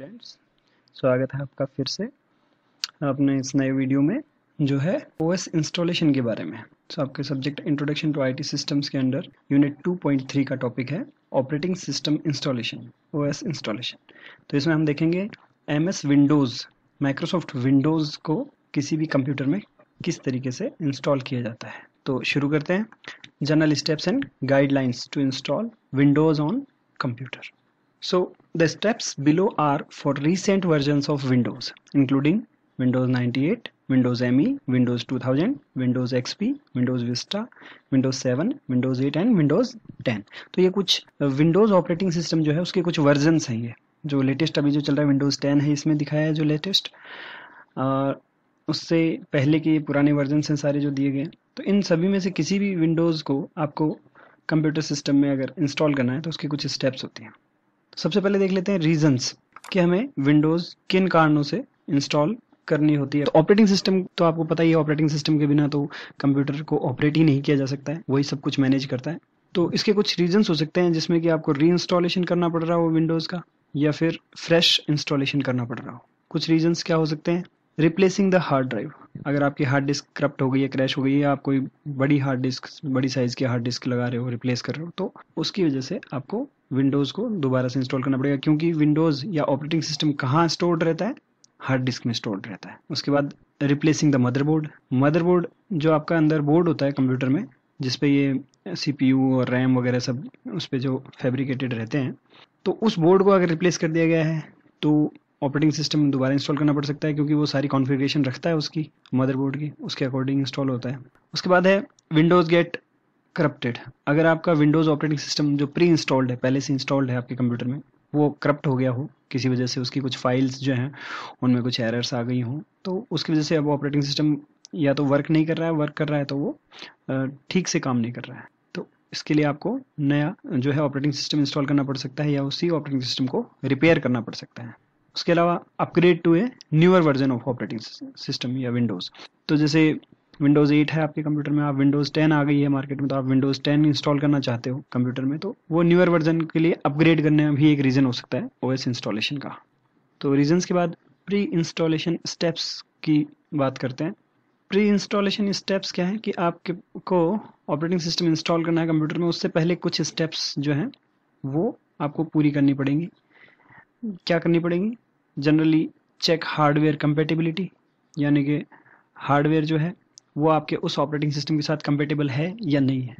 Students स्वागत है आपका फिर से अपने इस नए वीडियो में जो है ओ एस इंस्टॉलेशन के बारे में सो so, आपके subject introduction to IT systems के अंडर यूनिट 2.3 का टॉपिक है operating system installation O S installation तो इसमें हम देखेंगे M S Windows Microsoft Windows को किसी भी कंप्यूटर में किस तरीके से इंस्टॉल किया जाता है तो शुरू करते हैं general steps and guidelines to install Windows on computer so The steps below are for recent versions of Windows, including Windows 98, Windows ME, Windows 2000, Windows XP, Windows Vista, Windows 7, Windows 8 and Windows 10. तो ये कुछ Windows operating system जो है उसके कुछ versions हैं ये जो latest अभी जो चल रहा है Windows 10 है इसमें दिखाया है जो latest और उससे पहले के पुराने versions हैं सारे जो दिए गए हैं तो इन सभी में से किसी भी Windows को आपको computer system में अगर install करना है तो उसके कुछ steps होती हैं सबसे पहले देख लेते हैं रीजंस कि हमें विंडोज़ किन कारणों से इंस्टॉल करनी होती है तो ऑपरेटिंग सिस्टम तो आपको पता ही है ऑपरेटिंग सिस्टम के बिना तो कंप्यूटर को ऑपरेट ही नहीं किया जा सकता है वही सब कुछ मैनेज करता है तो इसके कुछ रीजंस हो सकते हैं जिसमें कि आपको री इंस्टॉलेशन करना पड़ रहा हो विंडोज़ का या फिर फ्रेश इंस्टॉलेशन करना पड़ रहा हो कुछ रीजंस क्या हो सकते हैं रिप्लेसिंग द हार्ड ड्राइव अगर आपकी हार्ड डिस्क करप्ट हो गई है क्रैश हो गई है आप कोई बड़ी हार्ड डिस्क बड़ी साइज़ की हार्ड डिस्क लगा रहे हो रिप्लेस कर रहे हो तो उसकी वजह से आपको विंडोज़ को दोबारा से इंस्टॉल करना पड़ेगा क्योंकि विंडोज़ या ऑपरेटिंग सिस्टम कहाँ स्टोर्ड रहता है हार्ड डिस्क में स्टोर्ड रहता है उसके बाद रिप्लेसिंग द मदरबोर्ड मदरबोर्ड जो आपका अंदर बोर्ड होता है कंप्यूटर में जिसपे ये सी और रैम वगैरह सब उस पर जो फेब्रिकेटेड रहते हैं तो उस बोर्ड को अगर रिप्लेस कर दिया गया है तो ऑपरेटिंग सिस्टम दोबारा इंस्टॉल करना पड़ सकता है क्योंकि वो सारी कॉन्फ़िगरेशन रखता है उसकी मदरबोर्ड की उसके अकॉर्डिंग इंस्टॉल होता है उसके बाद है विंडोज़ गेट करप्टेड अगर आपका विंडोज़ ऑपरेटिंग सिस्टम जो प्री इंस्टॉल्ड है पहले से इंस्टॉल्ड है आपके कंप्यूटर में वो करप्ट हो गया हो किसी वजह से उसकी कुछ फाइल्स जो हैं उनमें कुछ एरर्स आ गई हों तो उसकी वजह से अब ऑपरेटिंग सिस्टम या तो वर्क नहीं कर रहा है वर्क कर रहा है तो वो ठीक से काम नहीं कर रहा है तो इसके लिए आपको नया जो है ऑपरेटिंग सिस्टम इंस्टॉल करना पड़ सकता है या उसी ऑपरेटिंग सिस्टम को रिपेयर करना पड़ सकता है उसके अलावा upgrade to a newer version of operating system या विंडोज़ तो जैसे विंडोज़ 8 है आपके कंप्यूटर में आप विंडोज़ 10 आ गई है मार्केट में तो आप विंडोज़ 10 इंस्टॉल करना चाहते हो कंप्यूटर में तो वो न्यूअर वर्जन के लिए अपग्रेड करने में भी एक रीज़न हो सकता है ओएस इंस्टॉलेशन का तो रीजन्स के बाद प्री इंस्टॉलेशन स्टेप्स की बात करते हैं प्री इंस्टॉलेशन स्टेप्स क्या है कि आपके को ऑपरेटिंग सिस्टम इंस्टॉल करना है कंप्यूटर में उससे पहले कुछ स्टेप्स जो हैं वो आपको पूरी करनी पड़ेंगी क्या करनी पड़ेगी जनरली चेक हार्डवेयर कंपेटेबिलिटी यानी कि हार्डवेयर जो है वो आपके उस ऑपरेटिंग सिस्टम के साथ कंपेटेबल है या नहीं है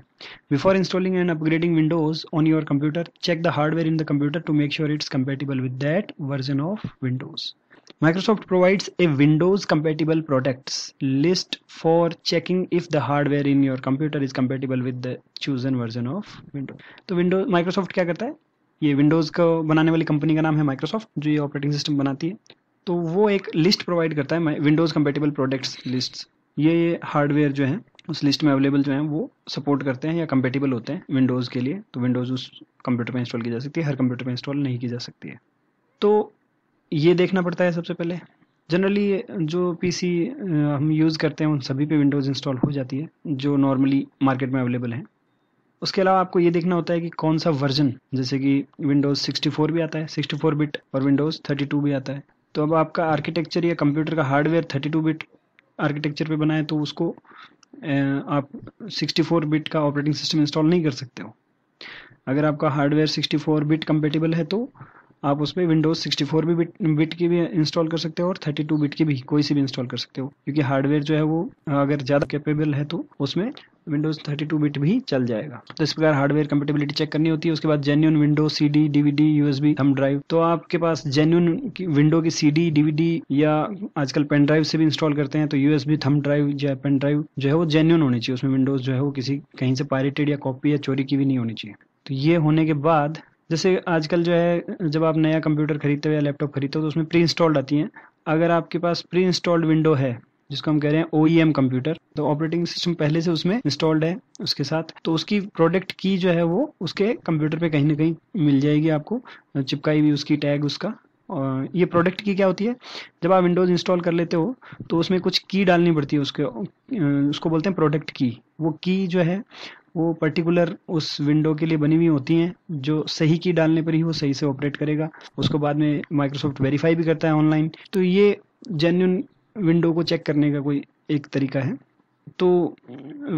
before installing and upgrading Windows on your computer check the hardware in the computer to make sure it's compatible with that version of Windows Microsoft provides a Windows compatible products list for checking if the hardware in your computer is compatible with the chosen version of Windows तो Windows Microsoft क्या करता है ये Windows का बनाने वाली company का नाम है माइक्रोसॉफ्ट जो ये ऑपरेटिंग सिस्टम बनाती है तो वो एक लिस्ट प्रोवाइड करता है विंडोज़ कंपेटेबल प्रोडक्ट्स लिस्ट ये हार्डवेयर जो है उस लिस्ट में अवेलेबल जो है वो सपोर्ट करते हैं या कंपेटेबल होते हैं विंडोज़ के लिए तो विंडोज़ उस कंप्यूटर पर इंस्टॉल की जा सकती है हर कंप्यूटर पर इंस्टॉल नहीं की जा सकती है तो ये देखना पड़ता है सबसे पहले जनरली जो पीसी हम यूज़ करते हैं उन सभी पे विंडोज़ इंस्टॉल हो जाती है जो नॉर्मली मार्केट में अवेलेबल हैं उसके अलावा आपको ये देखना होता है कि कौन सा वर्जन जैसे कि विंडोज़ 64 भी आता है 64 बिट और विंडोज़ 32 भी आता है तो अब आपका आर्किटेक्चर या कंप्यूटर का हार्डवेयर 32 बिट आर्किटेक्चर पे बनाए तो उसको आप 64 बिट का ऑपरेटिंग सिस्टम इंस्टॉल नहीं कर सकते हो अगर आपका हार्डवेयर 64 बिट कंपेटेबल है तो आप उस पर विंडोज़ 64 भी बिट बिट की भी इंस्टॉल कर सकते हो और 32 बिट की भी कोई सी भी इंस्टॉल कर सकते हो क्योंकि हार्डवेयर जो है वो अगर ज़्यादा कैपेबल है तो उसमें विंडोज 32 बिट भी चल जाएगा तो इस प्रकार हार्डवेयर कंपेटेबिलिटी चेक करनी होती है उसके बाद genuine window D DVD USB thumb drive तो आपके पास जेन्यून विंडो की सी डी डीवीडी या आजकल पेन ड्राइव से भी इंस्टॉल करते हैं तो यूएसबी थम ड्राइव या पेन ड्राइव जो है वो जेन्यून होनी चाहिए उसमें विंडोज जो है वो किसी कहीं से पायरेटेड या कॉपी या चोरी की भी नहीं होनी चाहिए तो ये होने के बाद जैसे आजकल जो है जब आप नया कंप्यूटर खरीदते हो या लैपटॉप खरीदते हो तो उसमें प्री इंस्टॉल्ड आती हैं अगर आपके पास प्री इंस्टॉल्ड विंडो है जिसको हम कह रहे हैं ओ कंप्यूटर e तो ऑपरेटिंग सिस्टम पहले से उसमें इंस्टॉल्ड है उसके साथ तो उसकी प्रोडक्ट की जो है वो उसके कंप्यूटर पे कहीं ना कहीं मिल जाएगी आपको चिपकाई भी उसकी टैग उसका ये प्रोडक्ट की क्या होती है जब आप विंडोज़ इंस्टॉल कर लेते हो तो उसमें कुछ की डालनी पड़ती है उसके उसको बोलते हैं प्रोडक्ट की वो की जो है वो पर्टिकुलर उस विंडो के लिए बनी हुई होती हैं जो सही की डालने पर ही वो सही से ऑपरेट करेगा उसको बाद में माइक्रोसॉफ्ट वेरीफाई भी करता है ऑनलाइन तो ये जेन्यून विंडो को चेक करने का कोई एक तरीका है तो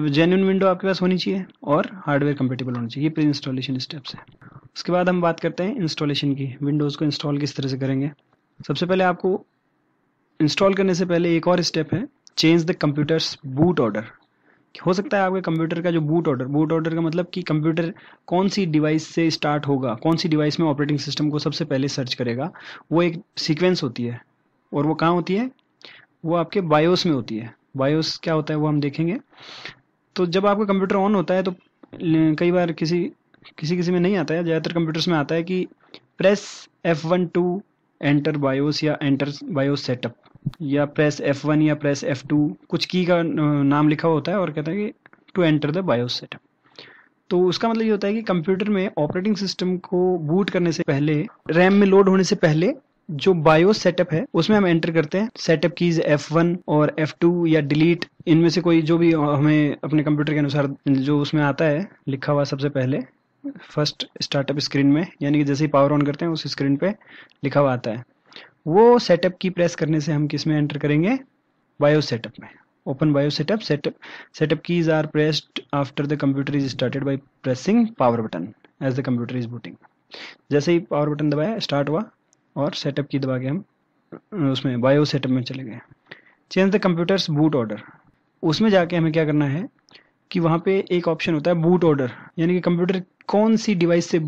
जेन्यून विंडो आपके पास होनी चाहिए और हार्डवेयर कंपेटेबल होना चाहिए ये प्री इंस्टॉलेशन स्टेप्स है उसके बाद हम बात करते हैं इंस्टॉलेशन की विंडोज़ को इंस्टॉल किस तरह से करेंगे सबसे पहले आपको इंस्टॉल करने से पहले एक और स्टेप है change the computer's boot order हो सकता है आपके कंप्यूटर का जो बूट ऑर्डर बूट ऑर्डर का मतलब कि कंप्यूटर कौन सी डिवाइस से स्टार्ट होगा कौन सी डिवाइस में ऑपरेटिंग सिस्टम को सबसे पहले सर्च करेगा वो एक सीक्वेंस होती है और वो कहाँ होती है वो आपके बायोस में होती है बायोस क्या होता है वो हम देखेंगे तो जब आपका कंप्यूटर ऑन होता है तो कई बार किसी किसी किसी में नहीं आता है ज़्यादातर कंप्यूटर्स में आता है कि press F one two enter BIOS या एंटर बायोस सेटअप या प्रेस एफ वन या प्रेस एफ टू कुछ की का नाम लिखा होता है और कहता है कि to enter the BIOS setup तो उसका मतलब ये होता है कि कंप्यूटर में ऑपरेटिंग सिस्टम को बूट करने से पहले रैम में लोड होने से पहले जो बायो सेटअप है उसमें हम एंटर करते हैं सेटअप कीज F1 और F2 या डिलीट इनमें से कोई जो भी हमें अपने कंप्यूटर के अनुसार जो उसमें आता है लिखा हुआ सबसे पहले फर्स्ट स्टार्टअप स्क्रीन में यानी कि जैसे ही पावर ऑन करते हैं उस स्क्रीन पे लिखा हुआ आता है वो सेटअप की प्रेस करने से हम किस में एंटर करेंगे बायो सेटअप में open BIOS setup setup setup keys are pressed after the computer is started by pressing power button as the computer is booting जैसे ही पावर बटन दबाया स्टार्ट हुआ और सेटअप की दबा के हम उसमें बायो सेटअप में चले गए change the computer's boot order उसमें जाके हमें क्या करना है कि वहाँ पे एक ऑप्शन होता है बूट ऑर्डर यानी कि कंप्यूटर कौन सी डिवाइस से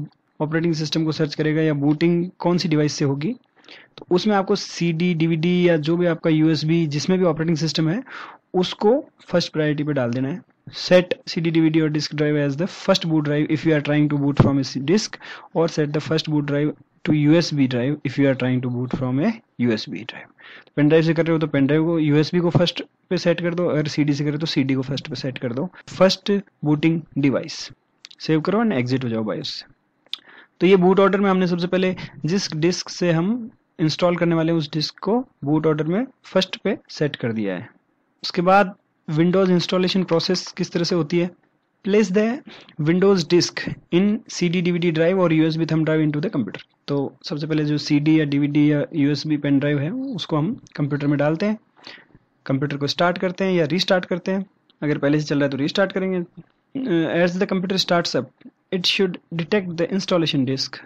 ऑपरेटिंग सिस्टम को सर्च करेगा या बूटिंग कौन सी डिवाइस से होगी तो उसमें आपको सी डी या जो भी आपका यू जिसमें भी ऑपरेटिंग सिस्टम है उसको फर्स्ट प्रायोरिटी पर डाल देना है सेट सी डी डीवीडी और disk drive as the first boot drive if you are trying to boot from इस डिस्क और set the first boot drive to USB drive if you are trying to boot from a USB drive pen drive से कर रहे हो तो pen drive को USB को first पे सेट कर दो अगर सीडी से कर रहे हो तो सीडी को फर्स्ट पे सेट कर दो फर्स्ट बूटिंग डिवाइस सेव करो एंड एग्जिट हो जाओ बायोस से तो ये बूट ऑर्डर में हमने सबसे पहले जिस डिस्क से हम इंस्टॉल करने वाले उस डिस्क को बूट ऑर्डर में फर्स्ट पे सेट कर दिया है उसके बाद विंडोज इंस्टॉलेशन प्रोसेस किस तरह से होती है place the Windows disk in CD DVD drive और USB thumb drive into the computer तो सबसे पहले जो CD या DVD या USB पेन ड्राइव है उसको हम कंप्यूटर में डालते हैं कंप्यूटर को स्टार्ट करते हैं या रिस्टार्ट करते हैं अगर पहले से चल रहा है तो रिस्टार्ट करेंगे as the computer startup it should detect the installation disk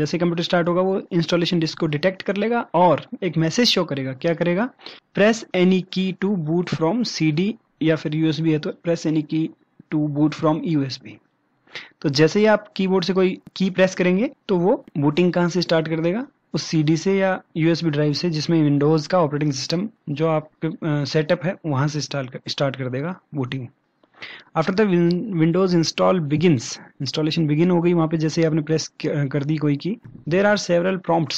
जैसे कंप्यूटर स्टार्ट होगा वो इंस्टॉलेशन डिस्क को डिटेक्ट कर लेगा और एक मैसेज शो करेगा क्या करेगा press any key to boot from CD या फिर यूएसबी है तो press any key to boot from USB तो जैसे ही आप कीबोर्ड से कोई की प्रेस करेंगे तो वो बूटिंग कहाँ से स्टार्ट कर देगा उस सीडी से या यूएसबी ड्राइव से जिसमें विंडोज़ का ऑपरेटिंग सिस्टम जो आपके सेटअप है वहां से स्टार्ट कर देगा booting after the Windows install begins installation begin हो गई वहां पे जैसे आपने प्रेस कर दी कोई key there are several prompt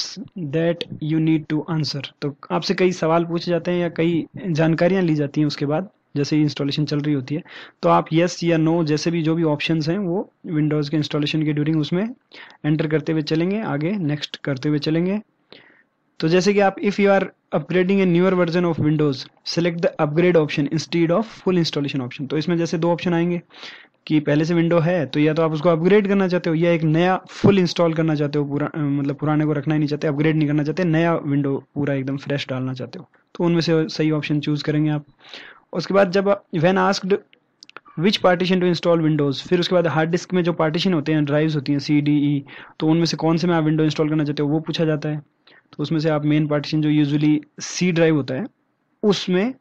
that you need to answer तो आपसे कई सवाल पूछे जाते हैं या कई जानकारियां ली जाती हैं उसके बाद जैसे इंस्टॉलेशन चल रही होती है तो आप येस या नो जैसे भी जो भी ऑप्शन हैं वो विंडोज़ के इंस्टॉलेशन के ड्यूरिंग उसमें एंटर करते हुए चलेंगे आगे नेक्स्ट करते हुए चलेंगे तो जैसे कि आप if you are upgrading a newer version of Windows select the upgrade option instead of full installation option तो इसमें जैसे दो ऑप्शन आएंगे कि पहले से विंडो है तो या तो आप उसको अपग्रेड करना चाहते हो या एक नया फुल इंस्टॉल करना चाहते हो पूरा मतलब पुराने को रखना ही नहीं चाहते अपग्रेड नहीं करना चाहते नया विंडो पूरा एकदम फ्रेश डालना चाहते हो तो उनमें से सही ऑप्शन चूज़ करेंगे आप उसके बाद जब when asked which partition to install Windows फिर उसके बाद हार्ड डिस्क में जो पार्टीशन होते हैं ड्राइव्स होती हैं सी डी ई तो उनमें से कौन से में आप विंडो इंस्टॉल करना चाहते हो वो पूछा जाता है तो उसमें से आप मेन पार्टीशन जो यूजली सी ड्राइव होता है उसमें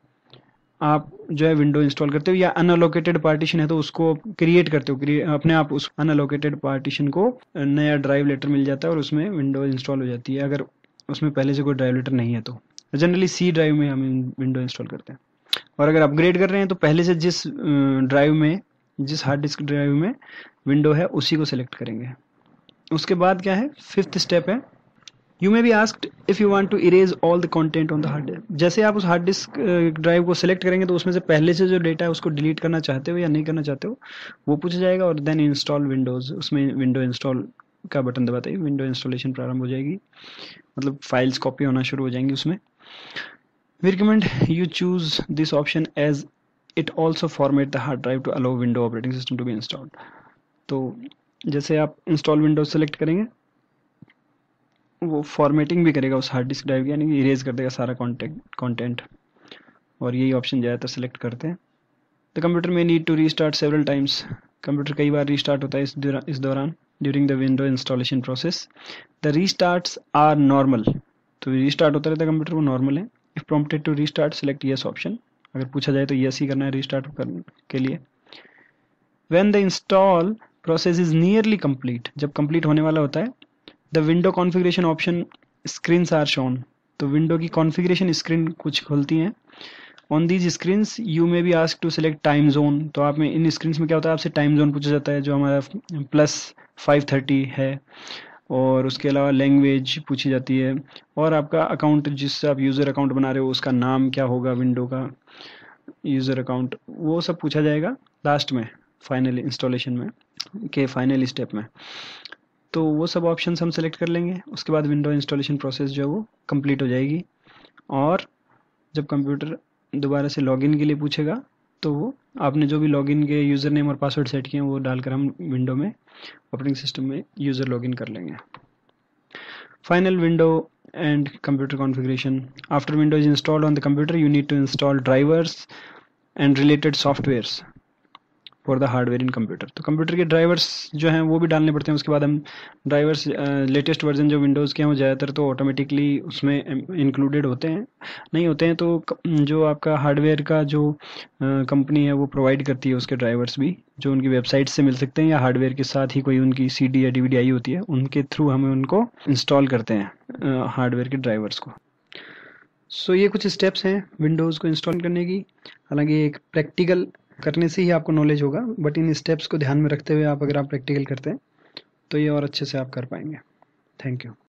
आप जो है विंडो इंस्टॉल करते हो या अनअलोकेटेड पार्टीशन है तो उसको क्रिएट करते हो अपने आप उस अनअलोकेटेड पार्टीशन को नया ड्राइव लेटर मिल जाता है और उसमें विंडो इंस्टॉल हो जाती है अगर उसमें पहले से कोई ड्राइव लेटर नहीं है तो जनरली सी ड्राइव में हम विंडो इंस्टॉल करते हैं और अगर अपग्रेड कर रहे हैं तो पहले से जिस ड्राइव में जिस हार्ड डिस्क ड्राइव में विंडो है उसी को सिलेक्ट करेंगे उसके बाद क्या है फिफ्थ स्टेप है you may be asked if you want to erase all the content on the hard disk जैसे आप उस हार्ड डिस्क ड्राइव को सिलेक्ट करेंगे तो उसमें से पहले से जो डेटा है उसको डिलीट करना चाहते हो या नहीं करना चाहते हो वो पूछा जाएगा और देन इंस्टॉल विंडोज़ उसमें विंडो इंस्टॉल का बटन दबाते ही विंडो इंस्टॉलेशन प्रारंभ हो जाएगी मतलब फाइल्स कॉपी होना शुरू हो जाएंगी उसमें we recommend you choose this option as it also format the hard drive to allow window operating system to be installed तो जैसे आप इंस्टॉल विंडो सेलेक्ट करेंगे वो फॉर्मेटिंग भी करेगा उस हार्ड डिस्क ड्राइव यानी erase कर देगा सारा content और यही ऑप्शन ज़्यादातर सेलेक्ट करते हैं the computer may need to restart several times computer कई बार रीस्टार्ट होता है इस इस दौरान during the window installation process the restarts are normal तो restart होता रहता है कंप्यूटर वो नॉर्मल है if prompted to restart select yes option अगर पूछा जाए तो यस ही करना है रीस्टार्ट के लिए when the install process is nearly complete जब कंप्लीट होने वाला होता है the window configuration option screens are shown तो विंडो की कॉन्फ़िगरेशन स्क्रीन कुछ खुलती हैं on these screen you may be asked to select time zone तो आप में इन स्क्रीन में क्या होता है आपसे टाइम जोन पूछा जाता है जो हमारा प्लस फाइव थर्टी है और उसके अलावा लैंग्वेज पूछी जाती है और आपका अकाउंट जिससे आप यूज़र अकाउंट बना रहे हो उसका नाम क्या होगा विंडो का यूज़र अकाउंट वो सब पूछा जाएगा लास्ट में फाइनल इंस्टॉलेशन में के फाइनल स्टेप में तो वो सब ऑप्शन हम सेलेक्ट कर लेंगे उसके बाद विंडो इंस्टॉलेशन प्रोसेस जो है वो कम्प्लीट हो जाएगी और जब कंप्यूटर दोबारा से लॉगिन के लिए पूछेगा तो आपने जो भी लॉगिन के यूज़र नेम और पासवर्ड सेट किए हैं वो डालकर हम विंडो में ऑपरेटिंग सिस्टम में यूज़र लॉगिन कर लेंगे final window and computer configuration after window is installed on the computer you need to install drivers and related softwares for the hardware in computer तो कंप्यूटर के drivers जो हैं वो भी डालने पड़ते हैं उसके बाद हम ड्राइवर्स लेटेस्ट वर्जन जो विंडोज़ के हैं वो ज़्यादातर तो ऑटोमेटिकली उसमें इंक्लूडेड होते हैं नहीं होते हैं तो जो आपका हार्डवेयर का जो कंपनी है वो प्रोवाइड करती है उसके ड्राइवर्स भी जो उनकी वेबसाइट से मिल सकते हैं या हार्डवेयर के साथ ही कोई उनकी सी या डी आई होती है उनके थ्रू हमें उनको इंस्टॉल करते हैं हार्डवेयर के ड्राइवर्स को सो so, ये कुछ स्टेप्स हैं विंडोज़ को इंस्टॉल करने की हालांकि एक प्रैक्टिकल करने से ही आपको नॉलेज होगा बट इन स्टेप्स को ध्यान में रखते हुए आप अगर आप प्रैक्टिकल करते हैं तो ये और अच्छे से आप कर पाएंगे थैंक यू